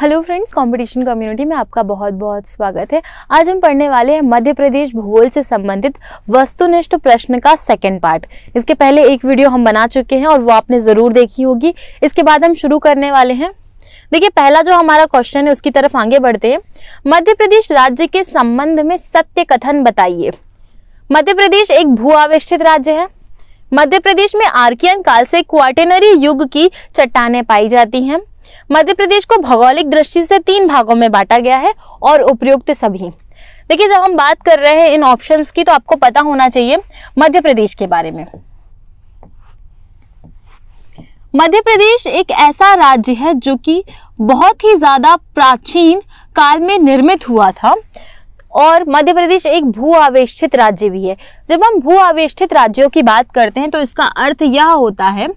hello friends competition community में आपका बहुत बहुत स्वागत है आज हम पढ़ने वाले हैं मध्य प्रदेश भूगोल से संबंधित वस्तुनिष्ठ प्रश्न का सेकंड पार्ट इसके पहले एक वीडियो हम बना चुके हैं और वो आपने ज़रूर देखी होगी इसके बाद हम शुरू करने वाले हैं देखिए पहला जो हमारा क्वेश्चन है उसकी तरफ आगे बढ़ते हैं मध्य प्रदेश राज्य के संबंध में सत्य कथन बताइए मध्य प्रदेश एक भू राज्य है मध्य प्रदेश में आर्कियन काल से क्वाटेनरी युग की चट्टाने पाई जाती हैं मध्य प्रदेश को भौगोलिक दृष्टि से तीन भागों में बांटा गया है और उपयुक्त सभी देखिए जब हम बात कर रहे हैं इन ऑप्शंस की तो आपको पता होना चाहिए मध्य प्रदेश के बारे में मध्य प्रदेश एक ऐसा राज्य है जो कि बहुत ही ज्यादा प्राचीन काल में निर्मित हुआ था और मध्य प्रदेश एक भू आवेष्ठित राज्य भी है जब हम भू आवेष्ठित राज्यों की बात करते हैं तो इसका अर्थ यह होता है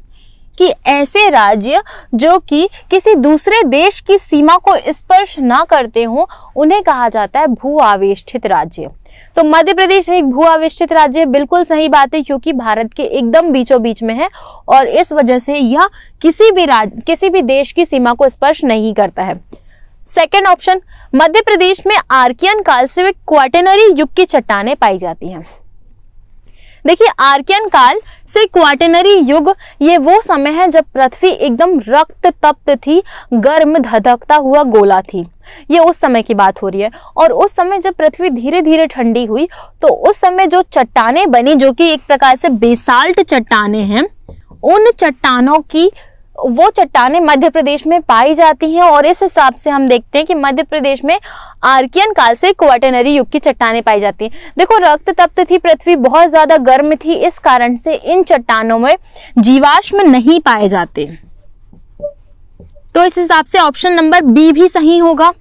कि ऐसे राज्य जो कि किसी दूसरे देश की सीमा को स्पर्श ना करते हों उन्हें कहा जाता है भू आवेष्ठित राज्य तो मध्य प्रदेश एक भू आवेष्ठित राज्य है बिल्कुल सही बात है क्योंकि भारत के एकदम बीचों बीच में है और इस वजह से यह किसी भी राज्य किसी भी देश की सीमा को स्पर्श नहीं करता है सेकेंड ऑप्शन मध्य प्रदेश में आर्कियन काल से क्वाटेनरी युग की चट्टाने पाई जाती हैं देखिए आर्कियन काल से क्वाटेनरी युग ये वो समय है जब पृथ्वी एकदम रक्त तप्त थी गर्म धधकता हुआ गोला थी ये उस समय की बात हो रही है और उस समय जब पृथ्वी धीरे धीरे ठंडी हुई तो उस समय जो चट्टाने बनी जो कि एक प्रकार से बेसाल्ट चट्टाने हैं उन चट्टानों की वो चट्टाने मध्य प्रदेश में पाई जाती हैं और इस हिसाब से हम देखते हैं कि मध्य प्रदेश में आर्कियन काल से क्वाटनरी युग की चट्टाने पाई जाती हैं देखो रक्त तप्त थी पृथ्वी बहुत ज़्यादा गर्म थी इस कारण से इन चट्टानों में जीवाश्म नहीं पाए जाते तो इस हिसाब से ऑप्शन नंबर बी भी सही होगा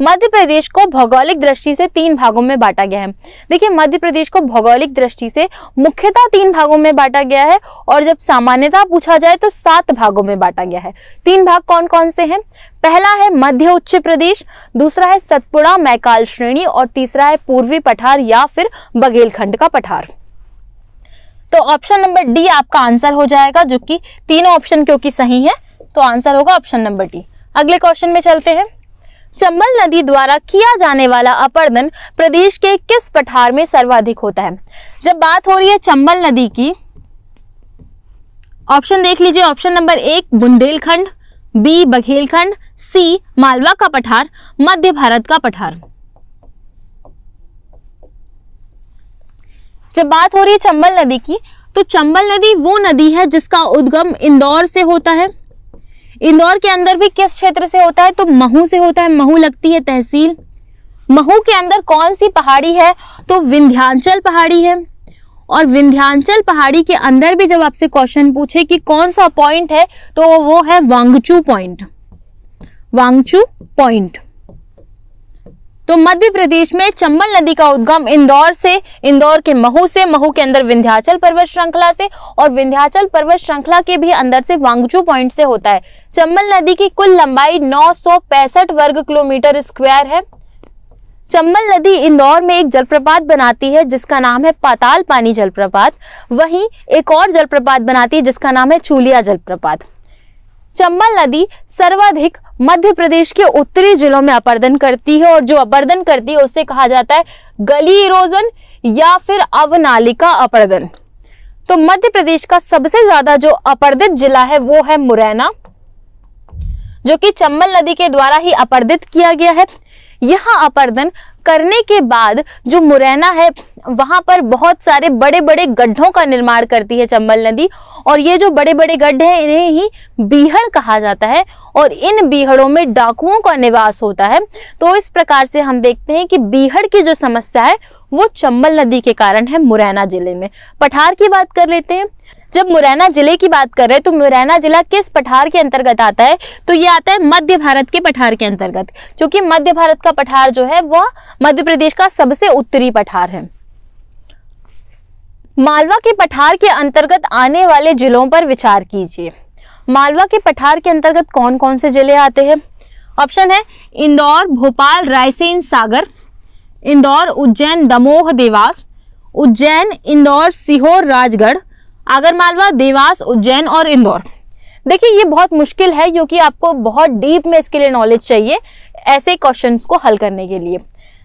मध्य प्रदेश को भौगोलिक दृष्टि से तीन भागों में बांटा गया है देखिए मध्य प्रदेश को भौगोलिक दृष्टि से मुख्यतः तीन भागों में बांटा गया है और जब सामान्यता पूछा जाए तो सात भागों में बांटा गया है तीन भाग कौन कौन से हैं पहला है मध्य उच्च प्रदेश दूसरा है सतपुड़ा मैकाल श्रेणी और तीसरा है पूर्वी पठार या फिर बघेलखंड का पठार तो ऑप्शन नंबर डी आपका आंसर हो जाएगा जो कि तीनों ऑप्शन क्योंकि सही है तो आंसर होगा ऑप्शन नंबर डी अगले क्वेश्चन में चलते हैं चंबल नदी द्वारा किया जाने वाला अपर्दन प्रदेश के किस पठार में सर्वाधिक होता है जब बात हो रही है चंबल नदी की ऑप्शन देख लीजिए ऑप्शन नंबर एक बुंदेलखंड बी बघेलखंड सी मालवा का पठार मध्य भारत का पठार जब बात हो रही है चंबल नदी की तो चंबल नदी वो नदी है जिसका उद्गम इंदौर से होता है इंदौर के अंदर भी किस क्षेत्र से होता है तो महू से होता है महू लगती है तहसील महू के अंदर कौन सी पहाड़ी है तो विंध्यांचल पहाड़ी है और विंध्यांचल पहाड़ी के अंदर भी जब आपसे क्वेश्चन पूछे कि कौन सा पॉइंट है तो वो है वांगचू पॉइंट वांगचू पॉइंट तो मध्य प्रदेश में चंबल नदी का उद्गम इंदौर से इंदौर के महू से महू के अंदर विंध्याचल पर्वत श्रृंखला से और विंध्याचल पर्वत श्रृंखला के भी अंदर से वांगचू पॉइंट से होता है चंबल नदी की कुल लंबाई नौ वर्ग किलोमीटर स्क्वायर है चंबल नदी इंदौर में एक जलप्रपात बनाती है जिसका नाम है पाताल पानी जलप्रपात वहीं एक और जलप्रपात बनाती है जिसका नाम है चूलिया जलप्रपात चंबल नदी सर्वाधिक मध्य प्रदेश के उत्तरी जिलों में अपर्दन करती है और जो अपर्दन करती है उसे कहा जाता है गली इरोजन या फिर अवनालिका अपर्दन तो मध्य प्रदेश का सबसे ज्यादा जो अपर्दित जिला है वो है मुरैना जो कि चंबल नदी के द्वारा ही अपर्दित किया गया है यह अपर्दन करने के बाद जो मुरैना है वहां पर बहुत सारे बड़े बड़े गड्ढों का निर्माण करती है चंबल नदी और ये जो बड़े बड़े गड्ढे हैं इन्हें ही बीहड़ कहा जाता है और इन बीहड़ों में डाकुओं का निवास होता है तो इस प्रकार से हम देखते हैं कि बीहड़ की जो समस्या है वो चंबल नदी के कारण है मुरैना जिले में पठार की बात कर लेते हैं जब मुरैना जिले की बात करें तो मुरैना जिला किस पठार के अंतर्गत आता है तो ये आता है मध्य भारत के पठार के अंतर्गत क्योंकि मध्य भारत का पठार जो है वह मध्य प्रदेश का सबसे उत्तरी पठार है मालवा के पठार के अंतर्गत आने वाले जिलों पर विचार कीजिए मालवा के पठार के अंतर्गत कौन कौन से जिले आते हैं ऑप्शन है इंदौर भोपाल रायसेन सागर इंदौर उज्जैन दमोह देवास उज्जैन इंदौर सीहोर राजगढ़ आगरमालवा देवास उज्जैन और इंदौर देखिए ये बहुत मुश्किल है क्योंकि आपको बहुत डीप में इसके लिए नॉलेज चाहिए ऐसे क्वेश्चन को हल करने के लिए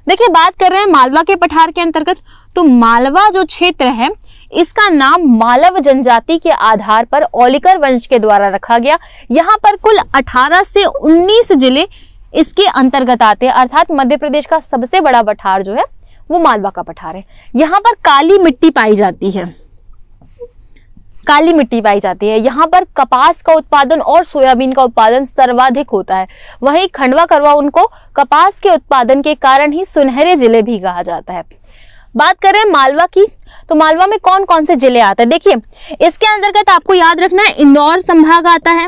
देखिए बात कर रहे हैं मालवा के पठार के अंतर्गत तो मालवा जो क्षेत्र है इसका नाम मालव जनजाति के आधार पर ओलिकर वंश के द्वारा रखा गया यहाँ पर कुल 18 से 19 जिले इसके अंतर्गत आते हैं अर्थात मध्य प्रदेश का सबसे बड़ा पठार जो है वो मालवा का पठार है यहाँ पर काली मिट्टी पाई जाती है काली मिट्टी पाई जाती है यहाँ पर कपास का उत्पादन और सोयाबीन का उत्पादन सर्वाधिक होता है वहीं खंडवा करवा उनको कपास के उत्पादन के कारण ही सुनहरे जिले भी कहा जाता है बात करें मालवा की तो मालवा में कौन कौन से जिले आते हैं देखिए इसके अंतर्गत आपको याद रखना है इंदौर संभाग आता है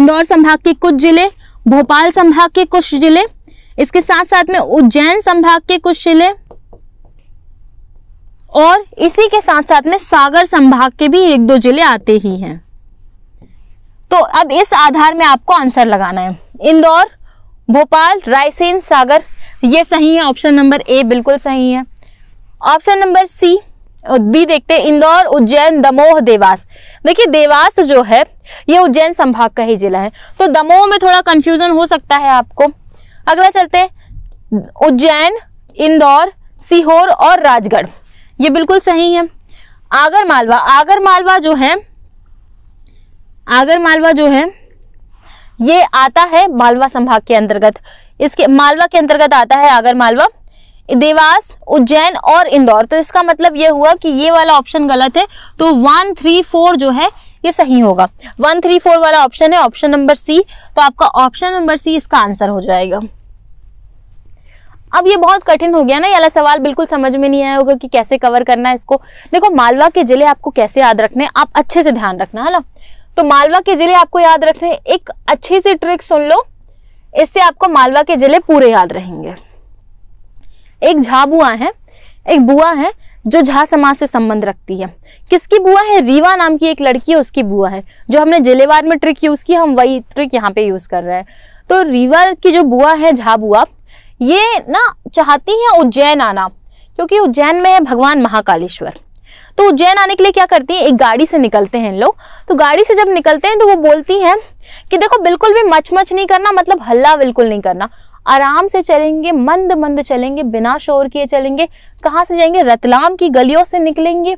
इंदौर संभाग के कुछ जिले भोपाल संभाग के कुछ जिले इसके साथ साथ में उज्जैन संभाग के कुछ जिले और इसी के साथ साथ में सागर संभाग के भी एक दो जिले आते ही हैं तो अब इस आधार में आपको आंसर लगाना है इंदौर भोपाल रायसेन सागर ये सही है ऑप्शन नंबर ए बिल्कुल सही है ऑप्शन नंबर सी बी देखते हैं इंदौर उज्जैन दमोह देवास देखिए देवास जो है ये उज्जैन संभाग का ही जिला है तो दमोह में थोड़ा कंफ्यूजन हो सकता है आपको अगला चलते उज्जैन इंदौर सीहोर और राजगढ़ ये बिल्कुल सही है आगर मालवा आगर मालवा जो है आगर मालवा जो है ये आता है मालवा संभाग के अंतर्गत इसके मालवा के अंतर्गत आता है आगर मालवा देवास उज्जैन और इंदौर तो इसका मतलब ये हुआ कि ये वाला ऑप्शन गलत है तो वन थ्री फोर जो है ये सही होगा वन थ्री फोर वाला ऑप्शन है ऑप्शन नंबर सी तो आपका ऑप्शन नंबर सी इसका आंसर हो जाएगा अब ये बहुत कठिन हो गया ना ये वाला सवाल बिल्कुल समझ में नहीं आया होगा कि कैसे कवर करना है इसको देखो मालवा के जिले आपको कैसे याद रखने आप अच्छे से ध्यान रखना है ना तो मालवा के जिले आपको याद रखने एक अच्छी सी ट्रिक सुन लो इससे आपको मालवा के जिले पूरे याद रहेंगे एक झाबुआ है एक बुआ है जो झा समाज से संबंध रखती है किसकी बुआ है रीवा नाम की एक लड़की है उसकी बुआ है जो हमने जिलेवार में ट्रिक यूज की हम वही ट्रिक यहाँ पे यूज कर रहे हैं तो रीवा की जो बुआ है झा बुआ ये ना चाहती हैं उज्जैन आना क्योंकि उज्जैन में है भगवान महाकालेश्वर तो उज्जैन आने के लिए क्या करती है एक गाड़ी से निकलते हैं लोग तो गाड़ी से जब निकलते हैं तो वो बोलती हैं कि देखो बिल्कुल भी मच मच नहीं करना मतलब हल्ला बिल्कुल नहीं करना आराम से चलेंगे मंद मंद चलेंगे बिना शोर किए चलेंगे कहाँ से जाएंगे रतलाम की गलियों से निकलेंगे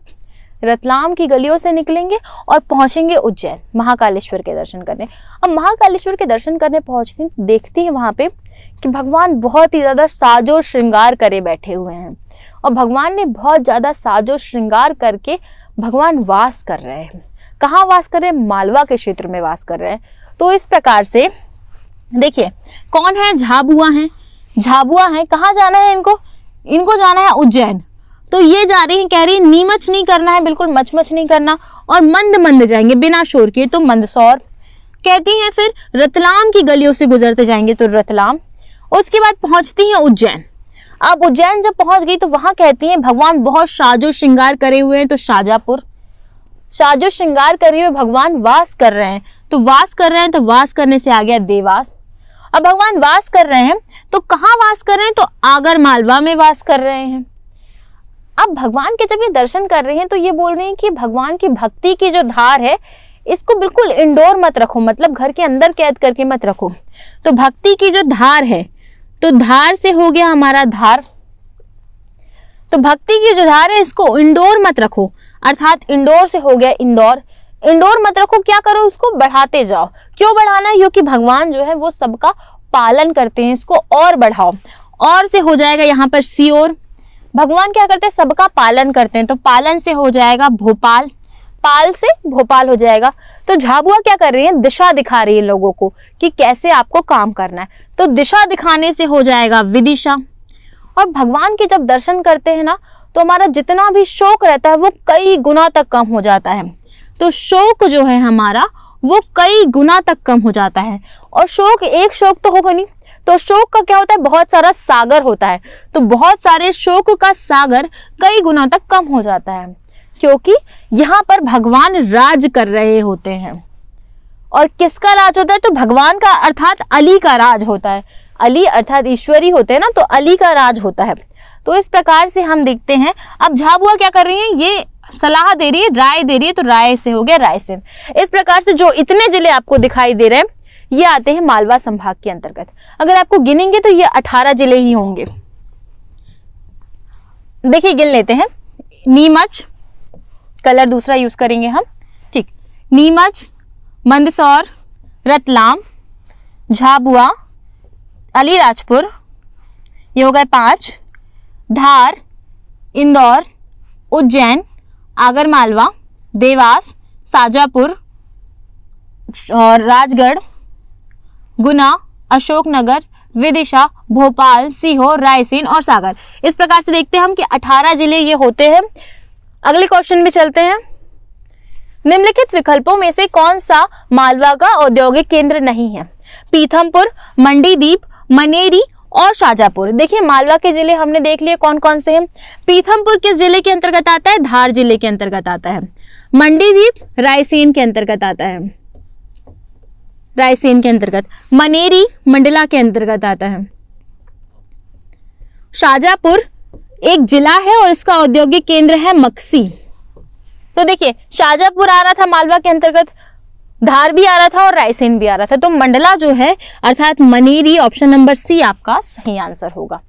रतलाम की गलियों से निकलेंगे और पहुंचेंगे उज्जैन महाकालेश्वर के दर्शन करने अब महाकालेश्वर के दर्शन करने पहुंचती देखती है वहाँ पे कि भगवान बहुत ही ज़्यादा साजो श्रृंगार करे बैठे हुए हैं और भगवान ने बहुत ज़्यादा साजो श्रृंगार करके भगवान वास कर रहे हैं कहाँ वास कर रहे हैं मालवा के क्षेत्र में वास कर रहे हैं तो इस प्रकार से देखिए कौन है झाबुआ है झाबुआ है कहाँ जाना है इनको इनको जाना है उज्जैन तो ये जा रही है कह रही है नीमच नहीं करना है बिल्कुल मचमच नहीं करना और मंद मंद जाएंगे बिना शोर के तो मंदसौर कहती हैं फिर रतलाम की गलियों से गुजरते जाएंगे तो रतलाम उसके बाद पहुंचती हैं उज्जैन अब उज्जैन जब पहुंच गई तो वहां कहती हैं भगवान बहुत शाजो श्रृंगार करे हुए हैं तो शाजापुर शाजो श्रृंगार करे हुए भगवान वास कर रहे हैं तो वास कर रहे हैं तो वास करने से आ गया देवास अब भगवान वास कर रहे हैं तो कहाँ वास कर रहे हैं तो आगर मालवा में वास कर रहे हैं अब भगवान के जब ये दर्शन कर रहे हैं तो ये बोल रहे हैं कि भगवान की भक्ति की जो धार है इसको बिल्कुल इंडोर मत रखो मतलब घर के अंदर कैद करके मत रखो तो भक्ति की जो धार है तो धार से हो गया हमारा धार तो भक्ति की जो धार है इसको इंडोर मत रखो अर्थात इंडोर से हो गया इंदौर इंडोर मत रखो क्या करो इसको बढ़ाते जाओ क्यों बढ़ाना है क्योंकि भगवान जो है वो सबका पालन करते हैं इसको और बढ़ाओ और से हो जाएगा यहाँ पर सियोर भगवान क्या करते हैं सबका पालन करते हैं तो पालन से हो जाएगा भोपाल पाल से भोपाल हो जाएगा तो झाबुआ क्या कर रही है दिशा दिखा रही है लोगों को कि कैसे आपको काम करना है तो दिशा दिखाने से हो जाएगा विदिशा और भगवान के जब दर्शन करते हैं ना तो हमारा जितना भी शोक रहता है वो कई गुना तक कम हो जाता है तो शोक जो है हमारा वो कई गुना तक कम हो जाता है और शोक एक शोक तो होगा नहीं तो शोक का क्या होता है बहुत सारा सागर होता है तो बहुत सारे शोक का सागर कई गुना तक कम हो जाता है क्योंकि यहाँ पर भगवान राज कर रहे होते हैं और किसका राज होता है तो भगवान का अर्थात अली का राज होता है अली अर्थात ईश्वरी होते हैं ना तो अली का राज होता है तो इस प्रकार से हम देखते हैं अब झाबुआ क्या कर रही है ये सलाह दे रही है राय दे रही है तो राय से हो गया राय से इस प्रकार से जो इतने जिले आपको दिखाई दे रहे हैं ये आते हैं मालवा संभाग के अंतर्गत अगर आपको गिनेंगे तो ये अठारह जिले ही होंगे देखिए गिन लेते हैं नीमच कलर दूसरा यूज़ करेंगे हम ठीक नीमच मंदसौर रतलाम झाबुआ अलीराजपुर ये हो गए पांच धार इंदौर उज्जैन आगर मालवा देवास साजापुर और राजगढ़ गुना अशोकनगर विदिशा भोपाल सीहोर रायसेन और सागर इस प्रकार से देखते हैं हम कि 18 जिले ये होते हैं अगले क्वेश्चन में चलते हैं निम्नलिखित विकल्पों में से कौन सा मालवा का औद्योगिक केंद्र नहीं है पीथमपुर मंडीदीप मनेरी और शाजापुर देखिए मालवा के जिले हमने देख लिए कौन कौन से हैं पीथमपुर किस जिले के अंतर्गत आता है धार जिले के अंतर्गत आता है मंडीदीप रायसेन के अंतर्गत आता है रायसेन के अंतर्गत मनेरी मंडला के अंतर्गत आता है शाजापुर एक जिला है और इसका औद्योगिक केंद्र है मक्सी तो देखिए शाजापुर आ रहा था मालवा के अंतर्गत धार भी आ रहा था और रायसेन भी आ रहा था तो मंडला जो है अर्थात मनेरी ऑप्शन नंबर सी आपका सही आंसर होगा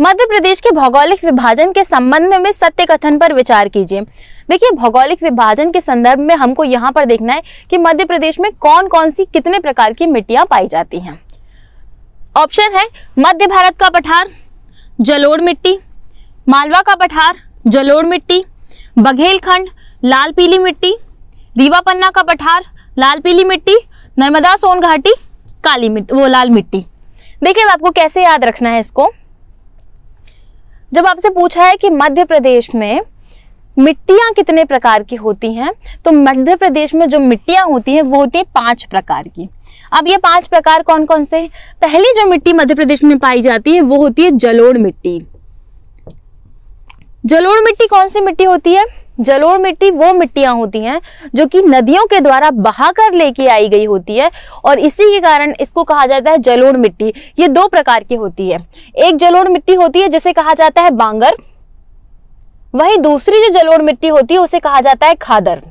मध्य प्रदेश के भौगोलिक विभाजन के संबंध में सत्य कथन पर विचार कीजिए देखिए भौगोलिक विभाजन के संदर्भ में हमको यहाँ पर देखना है कि मध्य प्रदेश में कौन कौन सी कितने प्रकार की मिट्टियां पाई जाती हैं ऑप्शन है मध्य भारत का पठार जलोड़ मिट्टी मालवा का पठार जलोड़ मिट्टी बघेलखंड लाल पीली मिट्टी रीवा पन्ना का पठार लाल पीली मिट्टी नर्मदा सोन घाटी काली मिट्टी वो लाल मिट्टी देखिए आपको कैसे याद रखना है इसको जब आपसे पूछा है कि मध्य प्रदेश में मिट्टियाँ कितने प्रकार की होती हैं तो मध्य प्रदेश में जो मिट्टियाँ होती हैं वो होती हैं पांच प्रकार की अब ये पांच प्रकार कौन कौन से पहली जो मिट्टी मध्य प्रदेश में पाई जाती है वो होती है जलोड़ मिट्टी जलोड़ मिट्टी कौन सी मिट्टी होती है जलोड़ मिट्टी वो मिट्टियां होती हैं जो कि नदियों के द्वारा बहाकर लेके आई गई होती है और इसी के कारण इसको कहा जाता है जलोड़ मिट्टी ये दो प्रकार की होती है एक जलोड़ मिट्टी होती है जिसे कहा जाता है बांगर वही दूसरी जो जलोड़ मिट्टी होती है उसे कहा जाता है खादर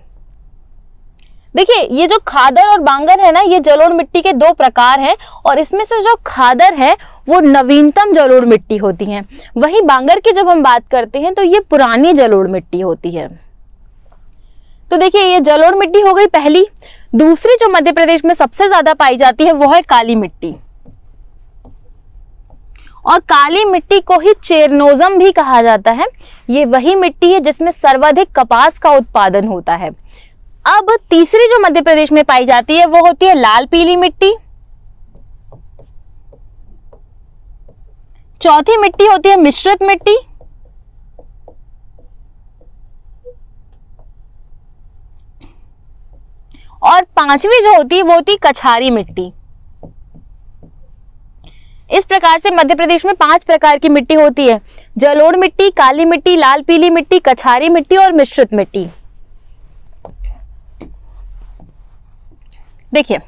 देखिए ये जो खादर और बांगर है ना ये जलोढ़ मिट्टी के दो प्रकार हैं और इसमें से जो खादर है वो नवीनतम जलोढ़ मिट्टी होती है वही बांगर की जब हम बात करते हैं तो ये पुरानी जलोढ़ मिट्टी होती है तो देखिए ये जलोढ़ मिट्टी हो गई पहली दूसरी जो मध्य प्रदेश में सबसे ज्यादा पाई जाती है वो है काली मिट्टी और काली मिट्टी को ही चेरनोजम भी कहा जाता है ये वही मिट्टी है जिसमें सर्वाधिक कपास का उत्पादन होता है अब तीसरी जो मध्य प्रदेश में पाई जाती है वो होती है लाल पीली मिट्टी चौथी मिट्टी होती है मिश्रित मिट्टी और पांचवी जो होती है वो होती कछारी मिट्टी इस प्रकार से मध्य प्रदेश में पांच प्रकार की मिट्टी होती है जलोढ़ मिट्टी काली मिट्टी लाल पीली मिट्टी कछारी मिट्टी और मिश्रित मिट्टी देखिए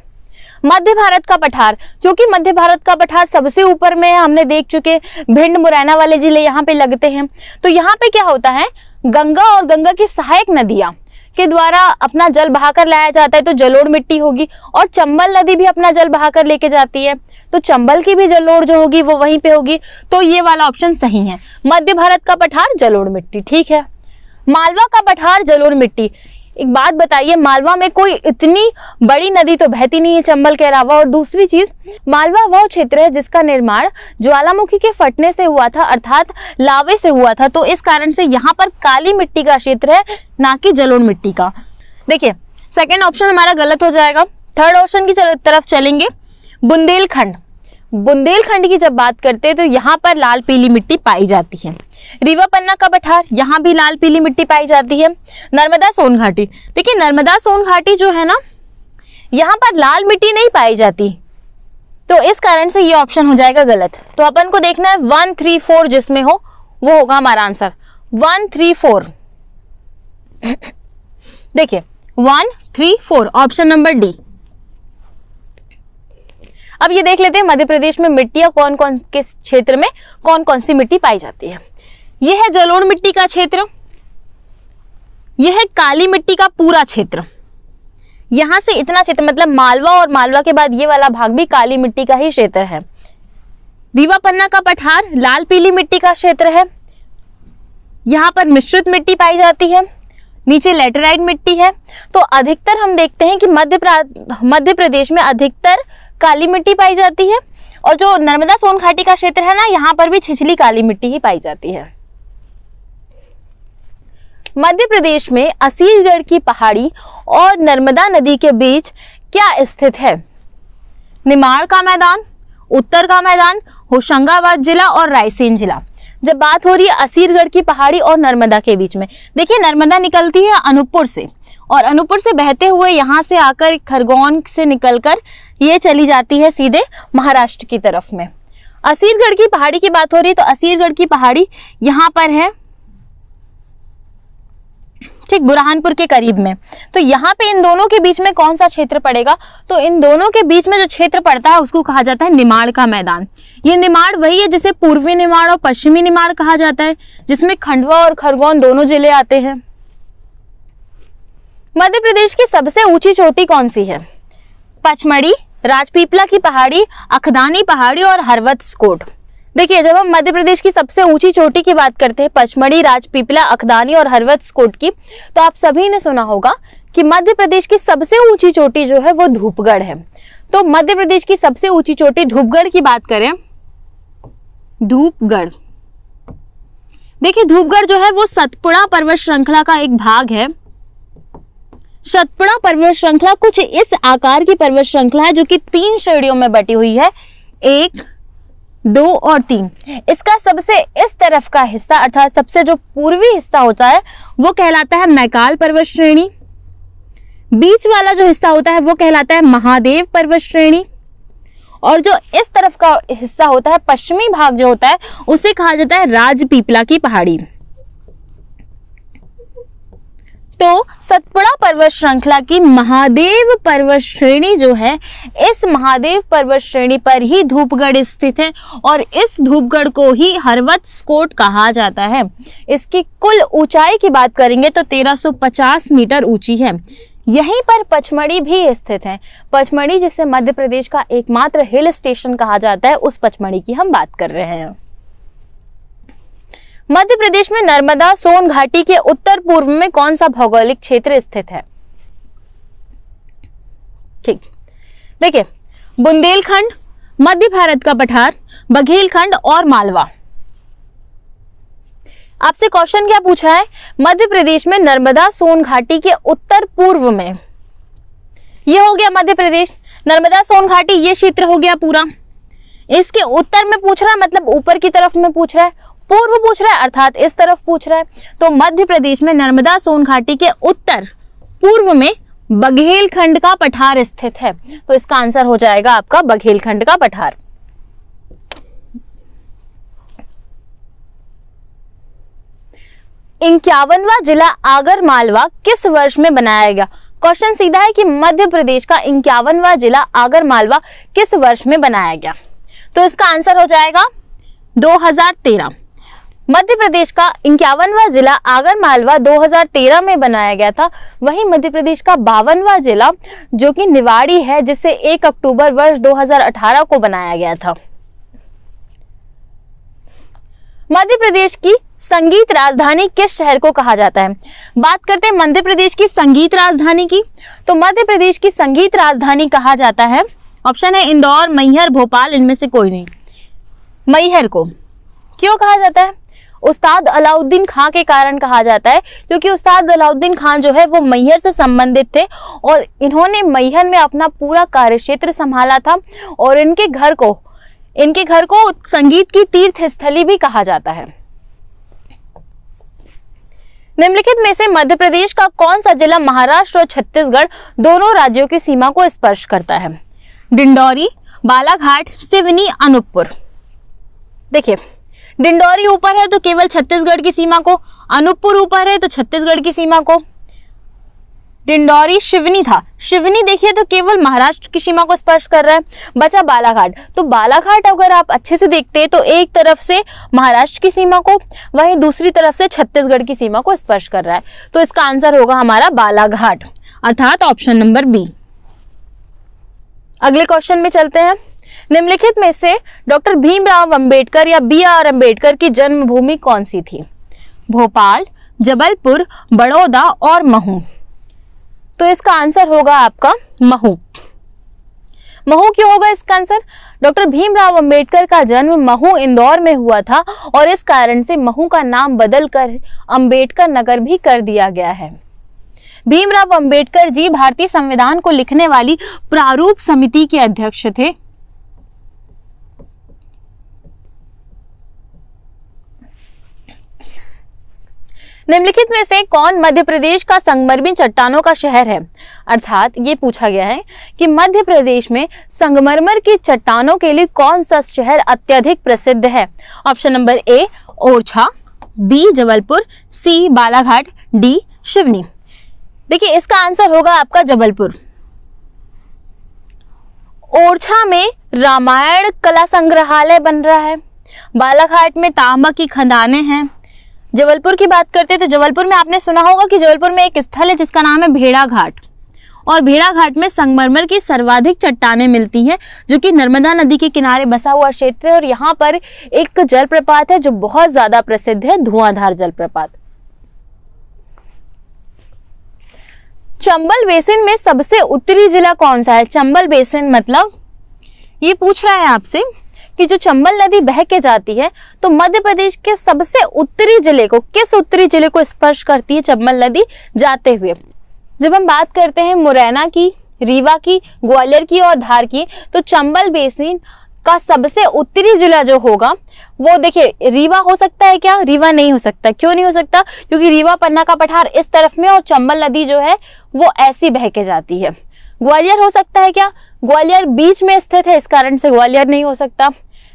मध्य भारत का पठार क्योंकि मध्य भारत का पठार सबसे ऊपर में हमने देख चुके भिंड मुरैना वाले जिले यहाँ पे लगते हैं तो यहाँ पे क्या होता है गंगा और गंगा की सहायक नदियां के द्वारा अपना जल बहाकर लाया जाता है तो जलोड़ मिट्टी होगी और चंबल नदी भी अपना जल बहाकर लेके जाती है तो चंबल की भी जलोड़ जो होगी वो वहीं पे होगी तो ये वाला ऑप्शन सही है मध्य भारत का पठार जलोड़ मिट्टी ठीक है मालवा का पठार जलोड़ मिट्टी एक बात बताइए मालवा में कोई इतनी बड़ी नदी तो बहती नहीं है चंबल के अलावा और दूसरी चीज मालवा वह क्षेत्र है जिसका निर्माण ज्वालामुखी के फटने से हुआ था अर्थात लावे से हुआ था तो इस कारण से यहाँ पर काली मिट्टी का क्षेत्र है ना कि जलोन मिट्टी का देखिए सेकेंड ऑप्शन हमारा गलत हो जाएगा थर्ड ऑप्शन की तरफ चलेंगे बुंदेलखंड बुंदेलखंड की जब बात करते हैं तो यहाँ पर लाल पीली मिट्टी पाई जाती है रीवा पन्ना का पठार यहाँ भी लाल पीली मिट्टी पाई जाती है नर्मदा सोन घाटी देखिए नर्मदा सोन घाटी जो है ना यहाँ पर लाल मिट्टी नहीं पाई जाती तो इस कारण से ये ऑप्शन हो जाएगा गलत तो अपन को देखना है वन थ्री फोर जिसमें हो वो होगा हमारा आंसर वन थ्री फोर देखिए one three four option number D अब ये देख लेते हैं मध्य प्रदेश में मिट्टियाँ कौन कौन किस क्षेत्र में कौन कौन सी मिट्टी पाई जाती है यह है जलोण मिट्टी का क्षेत्र यह है काली मिट्टी का पूरा क्षेत्र यहां से इतना क्षेत्र मतलब मालवा और मालवा के बाद ये वाला भाग भी काली मिट्टी का ही क्षेत्र है रीवा पन्ना का पठार लाल पीली मिट्टी का क्षेत्र है यहाँ पर मिश्रित मिट्टी पाई जाती है नीचे लेटेराइट मिट्टी है तो अधिकतर हम देखते हैं कि मध्य मध्य प्रदेश में अधिकतर काली मिट्टी पाई जाती है और जो नर्मदा सोन घाटी का क्षेत्र है ना यहाँ पर भी छिछली काली मिट्टी ही पाई जाती है मध्य प्रदेश में असीरगढ़ की पहाड़ी और नर्मदा नदी के बीच क्या स्थित है निमाड़ का मैदान उत्तर का मैदान होशंगाबाद जिला और रायसेन जिला जब बात हो रही है असीरगढ़ की पहाड़ी और नर्मदा के बीच में देखिए नर्मदा निकलती है अनूपपुर से और अनूपपुर से बहते हुए यहाँ से आकर खरगोन से निकलकर ये चली जाती है सीधे महाराष्ट्र की तरफ में असीरगढ़ की पहाड़ी की बात हो रही है तो असीरगढ़ की पहाड़ी यहाँ पर है ठीक बुरहानपुर के करीब में तो यहाँ पे इन दोनों के बीच में कौन सा क्षेत्र पड़ेगा तो इन दोनों के बीच में जो क्षेत्र पड़ता है उसको कहा जाता है निमाड़ का मैदान ये निमाड़ वही है जिसे पूर्वी निमाड़ और पश्चिमी निमाड़ कहा जाता है जिसमें खंडवा और खरगोन दोनों जिले आते हैं मध्य प्रदेश की सबसे ऊंची चोटी कौन सी है पचमढ़ी राजपीपला की पहाड़ी अखदानी पहाड़ी और हरवत स्कोट देखिए जब हम मध्य प्रदेश की सबसे ऊंची चोटी की बात करते हैं पचमढ़ी राजपीपला अखदानी और हरवत स्कोट की तो आप सभी ने सुना होगा कि मध्य प्रदेश की सबसे ऊंची चोटी जो है वो धूपगढ़ है तो मध्य प्रदेश की सबसे ऊंची चोटी धूपगढ़ की बात करें धूपगढ़ देखिए धूपगढ़ जो है वो सतपुड़ा पर्वत श्रृंखला का एक भाग है सतपुड़ा पर्वत श्रृंखला कुछ इस आकार की पर्वत श्रृंखला है जो कि तीन श्रेणियों में बटी हुई है एक दो और तीन इसका सबसे इस तरफ का हिस्सा अर्थात सबसे जो पूर्वी हिस्सा होता है वो कहलाता है मैकाल पर्वत श्रेणी बीच वाला जो हिस्सा होता है वो कहलाता है महादेव पर्वत श्रेणी और जो इस तरफ का हिस्सा होता है पश्चिमी भाग जो होता है उसे कहा जाता है राजपीपला की पहाड़ी तो सतपुड़ा पर्वत श्रृंखला की महादेव पर्वत श्रेणी जो है इस महादेव पर्वत श्रेणी पर ही धूपगढ़ स्थित है और इस धूपगढ़ को ही हरवत स्कोट कहा जाता है इसकी कुल ऊंचाई की बात करेंगे तो 1350 मीटर ऊंची है यहीं पर पचमढ़ी भी स्थित है पचमढ़ी जिसे मध्य प्रदेश का एकमात्र हिल स्टेशन कहा जाता है उस पचमढ़ी की हम बात कर रहे हैं मध्य प्रदेश में नर्मदा सोन घाटी के उत्तर पूर्व में कौन सा भौगोलिक क्षेत्र स्थित है ठीक देखिए बुंदेलखंड मध्य भारत का पठार बघेलखंड और मालवा आपसे क्वेश्चन क्या पूछा है मध्य प्रदेश में नर्मदा सोन घाटी के उत्तर पूर्व में यह हो गया मध्य प्रदेश नर्मदा सोन घाटी ये क्षेत्र हो गया पूरा इसके उत्तर में पूछ रहा है मतलब ऊपर की तरफ में पूछ रहा है पूर्व पूछ रहा है अर्थात इस तरफ पूछ रहा है तो मध्य प्रदेश में नर्मदा सोन घाटी के उत्तर पूर्व में बघेल खंड का पठार स्थित है तो इसका आंसर हो जाएगा आपका बघेल खंड का पठार इक्यावनवा जिला आगर मालवा किस वर्ष में बनाया गया क्वेश्चन सीधा है कि मध्य प्रदेश का इक्यावनवा जिला आगर मालवा किस वर्ष में बनाया गया तो इसका आंसर हो जाएगा 2013 मध्य प्रदेश का इक्यावनवा जिला आगर मालवा 2013 में बनाया गया था वहीं मध्य प्रदेश का बावनवा जिला जो कि निवाड़ी है जिसे 1 अक्टूबर वर्ष 2018 को बनाया गया था मध्य प्रदेश की संगीत राजधानी किस शहर को कहा जाता है बात करते हैं मध्य प्रदेश की संगीत राजधानी की तो मध्य प्रदेश की संगीत राजधानी कहा जाता है ऑप्शन है इंदौर मैहर भोपाल इनमें से कोई नहीं मैहर को क्यों कहा जाता है उस्ताद अलाउद्दीन खां के कारण कहा जाता है क्योंकि उस्ताद अलाउद्दीन खां जो है वो मैहर से संबंधित थे और इन्होंने मैहर में अपना पूरा कार्य क्षेत्र संभाला था और इनके घर को इनके घर को संगीत की तीर्थ स्थली भी कहा जाता है निम्नलिखित में से मध्य प्रदेश का कौन सा जिला महाराष्ट्र और छत्तीसगढ़ दोनों राज्यों की सीमा को स्पर्श करता है डिंडौरी बालाघाट सिवनी अनूपपुर देखिए डिंडोरी ऊपर है तो केवल छत्तीसगढ़ की सीमा को अनूपपुर ऊपर है तो छत्तीसगढ़ की सीमा को डिंडोरी शिवनी था शिवनी देखिए तो केवल महाराष्ट्र की सीमा को स्पर्श कर रहा है बचा बालाघाट तो बालाघाट अगर आप अच्छे से देखते हैं तो एक तरफ से महाराष्ट्र की सीमा को वहीं दूसरी तरफ से छत्तीसगढ़ की सीमा को स्पर्श कर रहा है तो इसका आंसर होगा हमारा बालाघाट अर्थात ऑप्शन नंबर बी अगले क्वेश्चन में चलते हैं निम्नलिखित में से डॉक्टर भीमराव अंबेडकर या बी आर अम्बेडकर की जन्मभूमि कौन सी थी भोपाल जबलपुर बड़ौदा और महू तो इसका आंसर होगा आपका महू महू क्यों होगा इसका आंसर डॉक्टर भीमराव अंबेडकर का जन्म महू इंदौर में हुआ था और इस कारण से महू का नाम बदलकर अंबेडकर नगर भी कर दिया गया है भीमराव अंबेडकर जी भारतीय संविधान को लिखने वाली प्रारूप समिति के अध्यक्ष थे निम्नलिखित में से कौन मध्य प्रदेश का संगमरमी चट्टानों का शहर है अर्थात ये पूछा गया है कि मध्य प्रदेश में संगमरमर की चट्टानों के लिए कौन सा शहर अत्यधिक प्रसिद्ध है option number A Orchha B Jabalpur C Balaghat D Seoni देखिए इसका आंसर होगा आपका जबलपुर ओरछा में रामायण कला संग्रहालय बन रहा है बालाघाट में तांबा की खदानें हैं जबलपुर की बात करते हैं तो जबलपुर में आपने सुना होगा कि जबलपुर में एक स्थल है जिसका नाम है भेड़ा घाट और भेड़ा घाट में संगमरमर की सर्वाधिक चट्टाने मिलती हैं जो कि नर्मदा नदी के किनारे बसा हुआ क्षेत्र है और यहाँ पर एक जलप्रपात है जो बहुत ज्यादा प्रसिद्ध है धुआंधार जलप्रपात चंबल बेसिन में सबसे उत्तरी जिला कौन सा है चंबल बेसिन मतलब ये पूछ रहा है आपसे कि जो चंबल नदी बह के जाती है तो मध्य प्रदेश के सबसे उत्तरी जिले को किस उत्तरी जिले को स्पर्श करती है चंबल नदी जाते हुए जब हम बात करते हैं मुरैना की रीवा की ग्वालियर की और धार की तो चंबल बेसिन का सबसे उत्तरी जिला जो होगा वो देखिए रीवा हो सकता है क्या रीवा नहीं हो सकता क्यों नहीं हो सकता क्योंकि रीवा पन्ना का पठार इस तरफ में और चंबल नदी जो है वो ऐसी बह के जाती है ग्वालियर हो सकता है क्या ग्वालियर बीच में स्थित है इस कारण से ग्वालियर नहीं हो सकता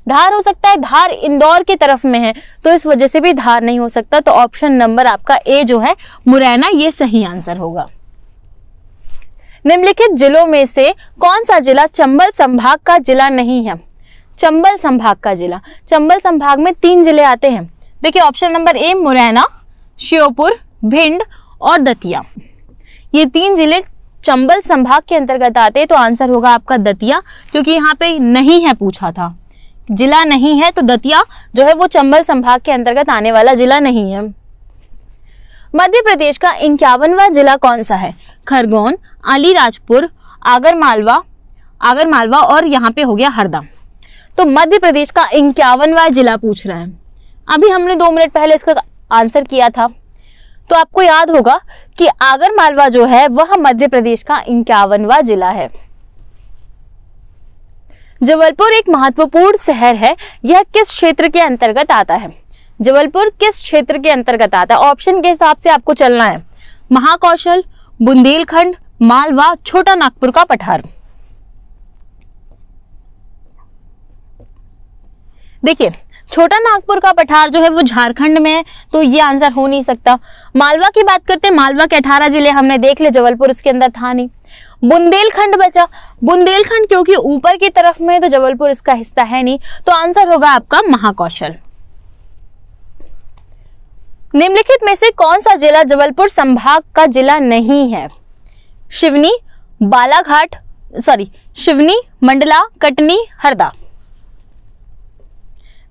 धार हो सकता है धार इंदौर की तरफ में है तो इस वजह से भी धार नहीं हो सकता तो ऑप्शन नंबर आपका ए जो है मुरैना ये सही आंसर होगा निम्नलिखित जिलों में से कौन सा जिला चंबल संभाग का जिला नहीं है चंबल संभाग का जिला चंबल संभाग में तीन जिले आते हैं देखिए option number A Morena Sheopur Bhind और दतिया ये तीन जिले चंबल संभाग के अंतर्गत आते तो आंसर होगा आपका दतिया क्योंकि यहाँ पे नहीं है पूछा था जिला नहीं है तो दतिया जो है वो चंबल संभाग के अंतर्गत आने वाला जिला नहीं है मध्य प्रदेश का इक्यावनवा जिला कौन सा है खरगोन अलीराजपुर आगरमालवा आगरमालवा और यहाँ पे हो गया हरदा तो मध्य प्रदेश का इक्यावनवा जिला पूछ रहा है अभी हमने दो मिनट पहले इसका आंसर किया था तो आपको याद होगा कि आगर मालवा जो है वह मध्य प्रदेश का इक्यावनवा जिला है जबलपुर एक महत्वपूर्ण शहर है यह किस क्षेत्र के अंतर्गत आता है जबलपुर किस क्षेत्र के अंतर्गत आता है ऑप्शन के हिसाब से आपको चलना है महाकौशल बुंदेलखंड मालवा छोटा नागपुर का पठार देखिए छोटा नागपुर का पठार जो है वो झारखंड में है तो ये आंसर हो नहीं सकता मालवा की बात करते हैं मालवा के अठारह जिले हमने देख ले जबलपुर उसके अंदर था नहीं बुंदेलखंड बचा बुंदेलखंड क्योंकि ऊपर की तरफ में तो जबलपुर इसका हिस्सा है नहीं तो आंसर होगा आपका महाकौशल निम्नलिखित में से कौन सा जिला जबलपुर संभाग का जिला नहीं है शिवनी बालाघाट सॉरी शिवनी मंडला कटनी हरदा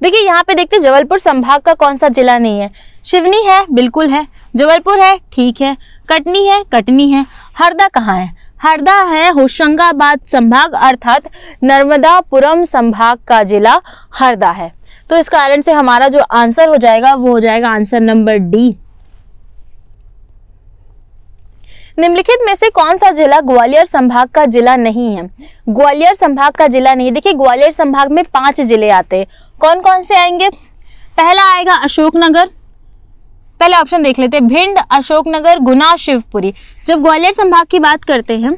देखिए यहाँ पे देखते जबलपुर संभाग का कौन सा जिला नहीं है शिवनी है बिल्कुल है जबलपुर है ठीक है कटनी है कटनी है हरदा कहाँ है हरदा है होशंगाबाद संभाग अर्थात नर्मदापुरम संभाग का जिला हरदा है तो इस कारण से हमारा जो आंसर हो जाएगा वो हो जाएगा आंसर नंबर डी निम्नलिखित में से कौन सा जिला ग्वालियर संभाग का जिला नहीं है ग्वालियर संभाग का जिला नहीं देखिए ग्वालियर संभाग में पांच जिले आते हैं कौन कौन से आएंगे पहला आएगा अशोकनगर पहले ऑप्शन देख लेते हैं भिंड अशोकनगर गुना शिवपुरी जब ग्वालियर संभाग की बात करते हैं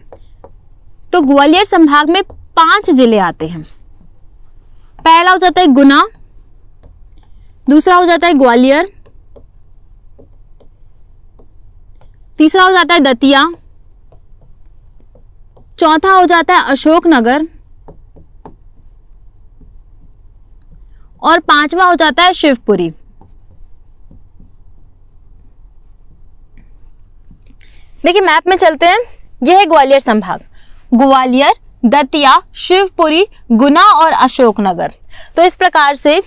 तो ग्वालियर संभाग में पांच जिले आते हैं पहला हो जाता है गुना दूसरा हो जाता है ग्वालियर तीसरा हो जाता है दतिया चौथा हो जाता है अशोकनगर और पांचवा हो जाता है शिवपुरी देखिए मैप में चलते हैं यह है ग्वालियर संभाग ग्वालियर दतिया शिवपुरी गुना और अशोकनगर तो इस प्रकार से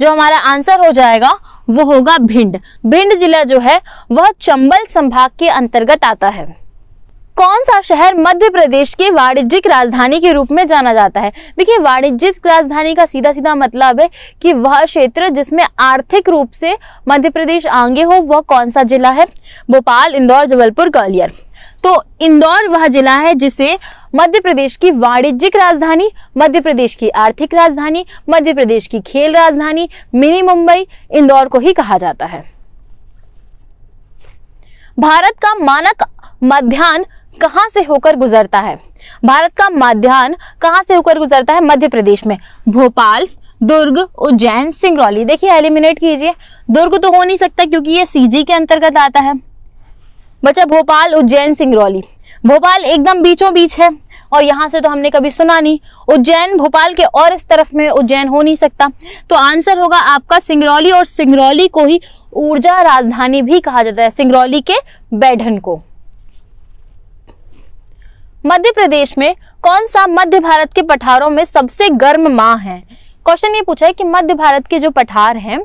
जो हमारा आंसर हो जाएगा वो होगा भिंड भिंड जिला जो है वह चंबल संभाग के अंतर्गत आता है कौन सा शहर मध्य प्रदेश की वाणिज्यिक राजधानी के रूप में जाना जाता है देखिए वाणिज्यिक राजधानी का सीधा सीधा मतलब है कि वह क्षेत्र जिसमें आर्थिक रूप से मध्य प्रदेश आगे हो वह कौन सा जिला है भोपाल इंदौर जबलपुर ग्वालियर तो इंदौर वह जिला है जिसे मध्य प्रदेश की वाणिज्यिक राजधानी मध्य प्रदेश की आर्थिक राजधानी मध्य प्रदेश की खेल राजधानी मिनी मुंबई इंदौर को ही कहा जाता है भारत का मानक मध्यान्ह कहाँ से होकर गुजरता है भारत का माध्यान कहाँ से होकर गुजरता है मध्य प्रदेश में भोपाल दुर्ग उज्जैन सिंगरौली देखिए एलिमिनेट कीजिए दुर्ग तो हो नहीं सकता क्योंकि ये सीजी के अंतर्गत आता है बच्चा भोपाल उज्जैन सिंगरौली भोपाल एकदम बीचों बीच है और यहाँ से तो हमने कभी सुना नहीं उज्जैन भोपाल के और इस तरफ में उज्जैन हो नहीं सकता तो आंसर होगा आपका सिंगरौली और सिंगरौली को ही ऊर्जा राजधानी भी कहा जाता है सिंगरौली के बैठन को मध्य प्रदेश में कौन सा मध्य भारत के पठारों में सबसे गर्म माह है क्वेश्चन ये पूछा है कि मध्य भारत के जो पठार हैं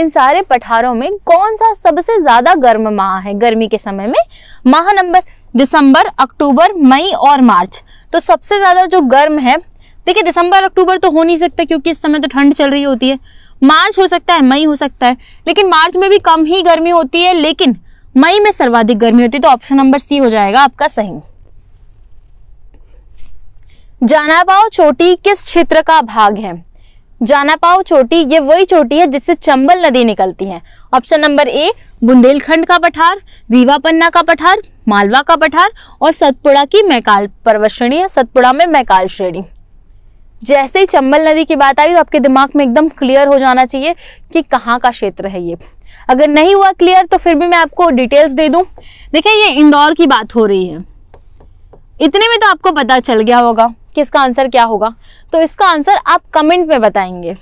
इन सारे पठारों में कौन सा सबसे ज्यादा गर्म माह है गर्मी के समय में माह नंबर दिसंबर अक्टूबर मई और मार्च तो सबसे ज्यादा जो गर्म है देखिए दिसंबर अक्टूबर तो हो नहीं सकता क्योंकि इस समय तो ठंड चल रही होती है मार्च हो सकता है मई हो सकता है लेकिन मार्च में भी कम ही गर्मी होती है लेकिन मई में सर्वाधिक गर्मी होती है तो ऑप्शन नंबर सी हो जाएगा आपका सही जानापाव चोटी किस क्षेत्र का भाग है जानापाव चोटी ये वही चोटी है जिससे चंबल नदी निकलती है ऑप्शन नंबर ए बुंदेलखंड का पठार रीवा पन्ना का पठार मालवा का पठार और सतपुड़ा की मैकाल पर्वत श्रेणी है सतपुड़ा में मैकाल श्रेणी जैसे ही चंबल नदी की बात आई तो आपके दिमाग में एकदम क्लियर हो जाना चाहिए कि कहाँ का क्षेत्र है ये अगर नहीं हुआ क्लियर तो फिर भी मैं आपको डिटेल्स दे दूं देखिए ये इंदौर की बात हो रही है इतने में तो आपको पता चल गया होगा कि इसका आंसर क्या होगा तो इसका आंसर आप कमेंट में बताएंगे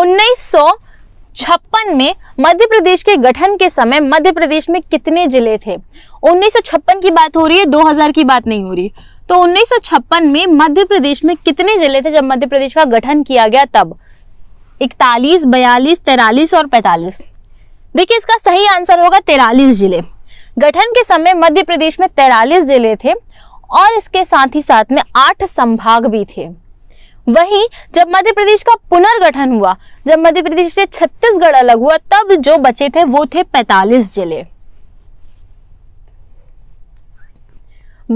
उन्नीस छप्पन में मध्य प्रदेश के गठन के समय मध्य प्रदेश में कितने जिले थे 1956 की बात हो रही है 2000 की बात नहीं हो रही तो 1956 में मध्य प्रदेश में कितने जिले थे जब मध्य प्रदेश का गठन किया गया तब इकतालीस बयालीस तेरालीस और पैतालीस देखिए इसका सही आंसर होगा तेरालीस जिले गठन के समय मध्य प्रदेश में तैतालीस जिले थे और इसके साथ ही साथ में आठ संभाग भी थे वहीं जब मध्य प्रदेश का पुनर्गठन हुआ जब मध्य प्रदेश से छत्तीसगढ़ अलग हुआ तब जो बचे थे वो थे 45 जिले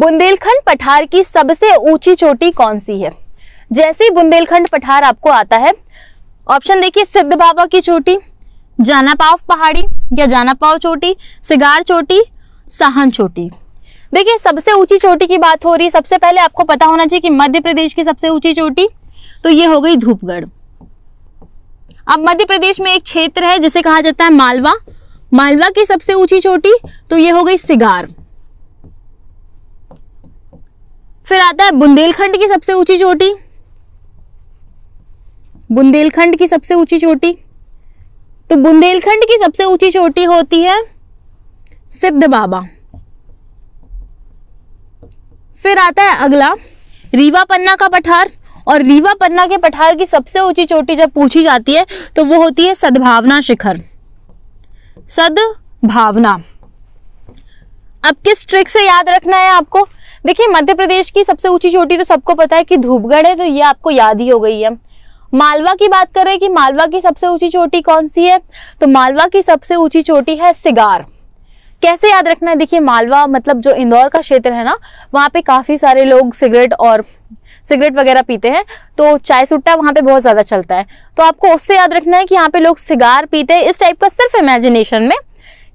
बुंदेलखंड पठार की सबसे ऊंची चोटी कौन सी है जैसे ही बुंदेलखंड पठार आपको आता है ऑप्शन देखिए सिद्ध बाबा की चोटी जाना पाव पहाड़ी या जाना पाव चोटी सिगार चोटी सहन चोटी देखिए सबसे ऊंची चोटी की बात हो रही है सबसे पहले आपको पता होना चाहिए कि मध्य प्रदेश की सबसे ऊंची चोटी तो ये हो गई धूपगढ़ अब मध्य प्रदेश में एक क्षेत्र है जिसे कहा जाता है मालवा मालवा की सबसे ऊंची चोटी तो ये हो गई सिगार फिर आता है बुंदेलखंड की सबसे ऊंची चोटी बुंदेलखंड की सबसे ऊंची चोटी तो बुंदेलखंड की सबसे ऊंची चोटी होती है सिद्ध बाबा फिर आता है अगला रीवा पन्ना का पठार और रीवा पन्ना के पठार की सबसे ऊंची चोटी जब पूछी जाती है तो वो होती है सद्भावना शिखर सद्भावना अब किस ट्रिक से याद रखना है आपको देखिए मध्य प्रदेश की सबसे ऊंची चोटी तो सबको पता है कि धूपगढ़ है तो ये आपको याद ही हो गई है मालवा की बात करें कि मालवा की सबसे ऊंची चोटी कौन सी है तो मालवा की सबसे ऊंची चोटी है सिगार कैसे याद रखना है देखिए मालवा मतलब जो इंदौर का क्षेत्र है ना वहाँ पे काफ़ी सारे लोग सिगरेट और सिगरेट वगैरह पीते हैं तो चाय सुट्टा वहाँ पे बहुत ज़्यादा चलता है तो आपको उससे याद रखना है कि यहाँ पे लोग सिगार पीते हैं इस टाइप का सिर्फ इमेजिनेशन में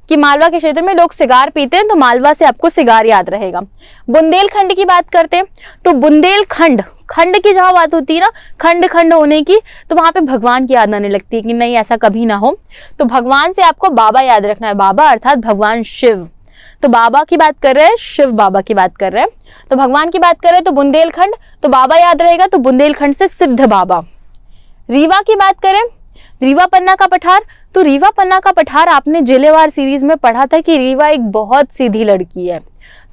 कि मालवा के क्षेत्र में लोग सिगार पीते हैं तो मालवा से आपको सिगार याद रहेगा बुंदेलखंड की बात करते हैं तो बुंदेलखंड खंड की जहाँ बात होती है ना खंड खंड होने की तो वहाँ पे भगवान की याद आने लगती है कि नहीं ऐसा कभी ना हो तो भगवान से आपको बाबा याद रखना है बाबा अर्थात भगवान शिव तो बाबा की बात कर रहे हैं शिव बाबा की बात कर रहे हैं तो भगवान की बात कर रहे हैं तो बुंदेलखंड तो बाबा याद रहेगा तो बुंदेलखंड से सिद्ध बाबा रीवा की बात करें रीवा पन्ना का पठार तो रीवा पन्ना का पठार आपने जिलेवार सीरीज में पढ़ा था कि रीवा एक बहुत सीधी लड़की है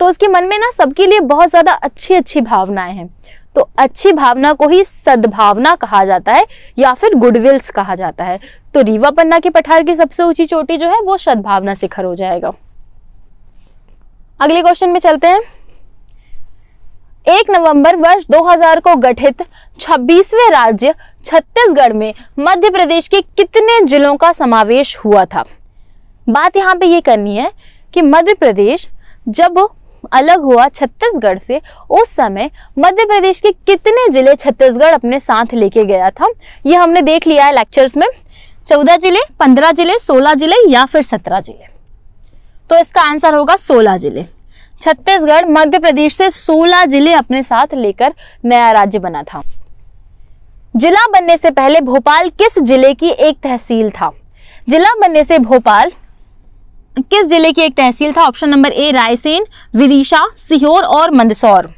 तो उसके मन में ना सबके लिए बहुत ज़्यादा अच्छी अच्छी भावनाएं हैं तो अच्छी भावना को ही सद्भावना कहा जाता है या फिर गुडविल्स कहा जाता है तो रीवा पन्ना के पठार की सबसे ऊंची चोटी जो है वो सद्भावना शिखर हो जाएगा अगले क्वेश्चन में चलते हैं एक नवंबर वर्ष 2000 को गठित 26वें राज्य छत्तीसगढ़ में मध्य प्रदेश के कितने जिलों का समावेश हुआ था बात यहां पे ये करनी है कि मध्य प्रदेश जब अलग हुआ छत्तीसगढ़ से उस समय मध्य प्रदेश के कितने जिले छत्तीसगढ़ अपने साथ लेके गया था ये हमने देख लिया है लेक्चर्स में चौदह जिले पंद्रह जिले सोलह जिले या फिर सत्रह जिले तो इसका आंसर होगा सोलह जिले छत्तीसगढ़ मध्य प्रदेश से सोलह जिले अपने साथ लेकर नया राज्य बना था जिला बनने से पहले भोपाल किस जिले की एक तहसील था जिला बनने से भोपाल किस जिले की एक तहसील था option number A Raisen Vidisha Sehore और मंदसौर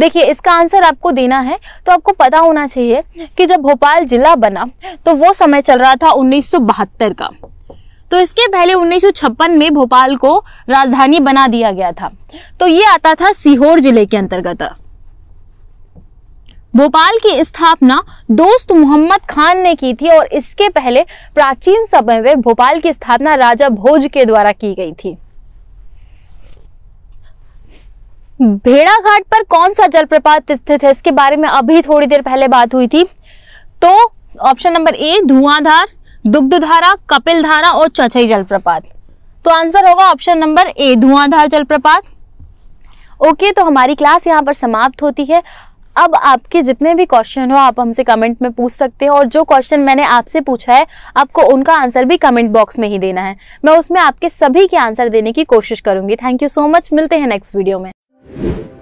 देखिए इसका आंसर आपको देना है तो आपको पता होना चाहिए कि जब भोपाल जिला बना तो वो समय चल रहा था उन्नीस का तो इसके पहले 1956 में भोपाल को राजधानी बना दिया गया था तो ये आता था सीहोर जिले के अंतर्गत भोपाल की स्थापना दोस्त मोहम्मद खान ने की थी और इसके पहले प्राचीन समय में भोपाल की स्थापना राजा भोज के द्वारा की गई थी भेड़ा घाट पर कौन सा जलप्रपात स्थित है इसके बारे में अभी थोड़ी देर पहले बात हुई थी तो ऑप्शन नंबर ए धुआंधार दुग्धधारा कपिल धारा और चचई जलप्रपात तो आंसर होगा ऑप्शन नंबर ए धुआंधार जलप्रपात ओके तो हमारी क्लास यहाँ पर समाप्त होती है अब आपके जितने भी क्वेश्चन हो आप हमसे कमेंट में पूछ सकते हो और जो क्वेश्चन मैंने आपसे पूछा है आपको उनका आंसर भी कमेंट बॉक्स में ही देना है मैं उसमें आपके सभी के आंसर देने की कोशिश करूंगी थैंक यू सो मच मिलते हैं नेक्स्ट वीडियो में